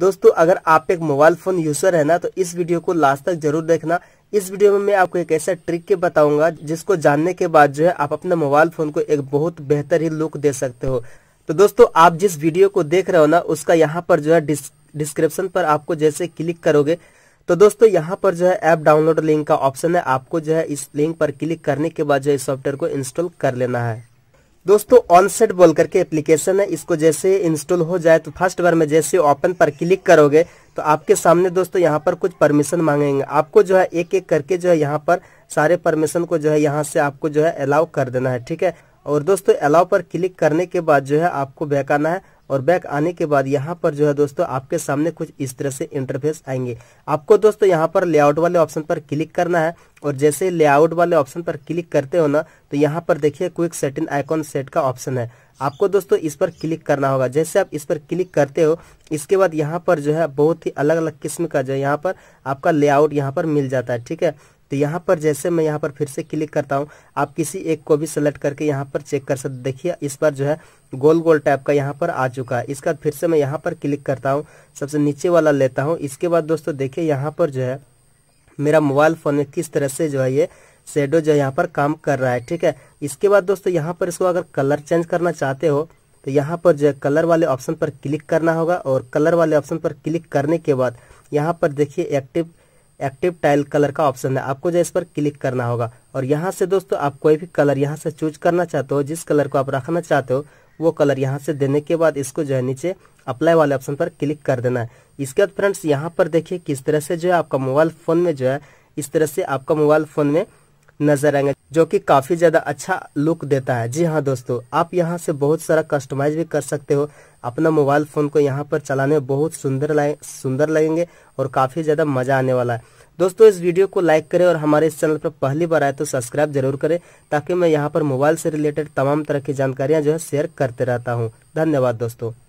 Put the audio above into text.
दोस्तों अगर आप एक मोबाइल फोन यूजर है ना तो इस वीडियो को लास्ट तक जरूर देखना इस वीडियो में मैं आपको एक ऐसा ट्रिक के बताऊंगा जिसको जानने के बाद जो है आप अपने मोबाइल फोन को एक बहुत बेहतर ही लुक दे सकते हो तो दोस्तों आप जिस वीडियो को देख रहे हो ना उसका यहाँ पर जो है डिस्क्रिप्शन पर आपको जैसे क्लिक करोगे तो दोस्तों यहाँ पर जो है ऐप डाउनलोड लिंक का ऑप्शन है आपको जो है इस लिंक पर क्लिक करने के बाद जो है सॉफ्टवेयर को इंस्टॉल कर लेना है दोस्तों ऑनसेट बोल करके एप्लीकेशन है इसको जैसे इंस्टॉल हो जाए तो फर्स्ट बार में जैसे ओपन पर क्लिक करोगे तो आपके सामने दोस्तों यहाँ पर कुछ परमिशन मांगेंगे आपको जो है एक एक करके जो है यहाँ पर सारे परमिशन को जो है यहाँ से आपको जो है अलाउ कर देना है ठीक है और दोस्तों अलाउ पर क्लिक करने के बाद जो है आपको बहकाना है और बैक आने के बाद यहाँ पर जो है दोस्तों आपके सामने कुछ इस तरह से इंटरफेस आएंगे आपको दोस्तों यहाँ पर लेआउट वाले ऑप्शन पर क्लिक करना है और जैसे लेआउट वाले ऑप्शन पर क्लिक करते हो ना तो यहाँ पर देखिए क्विक सेटिंग आइकॉन सेट का ऑप्शन है आपको दोस्तों इस पर क्लिक करना होगा जैसे आप इस पर क्लिक करते हो इसके बाद यहाँ पर जो है बहुत ही अलग अलग किस्म का जो है यहाँ पर आपका लेआउट यहाँ पर मिल जाता है ठीक है तो यहाँ पर जैसे मैं यहाँ पर फिर से क्लिक करता हूँ आप किसी एक को भी सेलेक्ट करके यहाँ पर चेक कर सकते देखिए इस बार जो है गोल गोल टाइप का यहाँ पर आ चुका है इसका फिर से मैं यहाँ पर क्लिक करता हूँ सबसे नीचे वाला लेता हूँ इसके बाद दोस्तों देखिए यहाँ पर जो है मेरा मोबाइल फ़ोन में किस तरह से जो है ये शेडो जो यहाँ पर काम कर रहा है ठीक है इसके बाद दोस्तों यहाँ पर इसको अगर कलर चेंज करना चाहते हो तो यहाँ पर जो है कलर वाले ऑप्शन पर क्लिक करना होगा और कलर वाले ऑप्शन पर क्लिक करने के बाद यहाँ पर देखिए एक्टिव एक्टिव टाइल कलर का ऑप्शन है आपको जो इस पर क्लिक करना होगा और यहाँ से दोस्तों आप कोई भी कलर यहाँ से चूज करना चाहते हो जिस कलर को आप रखना चाहते हो वो कलर यहाँ से देने के बाद इसको जो है नीचे अप्लाई वाले ऑप्शन पर क्लिक कर देना है इसके बाद फ्रेंड्स यहाँ पर देखिए किस तरह से जो है आपका मोबाइल फोन में जो है इस तरह से आपका मोबाइल फोन में नजर आएंगे जो कि काफ़ी ज़्यादा अच्छा लुक देता है जी हाँ दोस्तों आप यहाँ से बहुत सारा कस्टमाइज भी कर सकते हो अपना मोबाइल फ़ोन को यहाँ पर चलाने में बहुत सुंदर लाए सुंदर लगेंगे और काफ़ी ज़्यादा मज़ा आने वाला है दोस्तों इस वीडियो को लाइक करें और हमारे इस चैनल पर पहली बार आए तो सब्सक्राइब जरूर करें ताकि मैं यहाँ पर मोबाइल से रिलेटेड तमाम तरह की जानकारियाँ जो है शेयर करते रहता हूँ धन्यवाद दोस्तों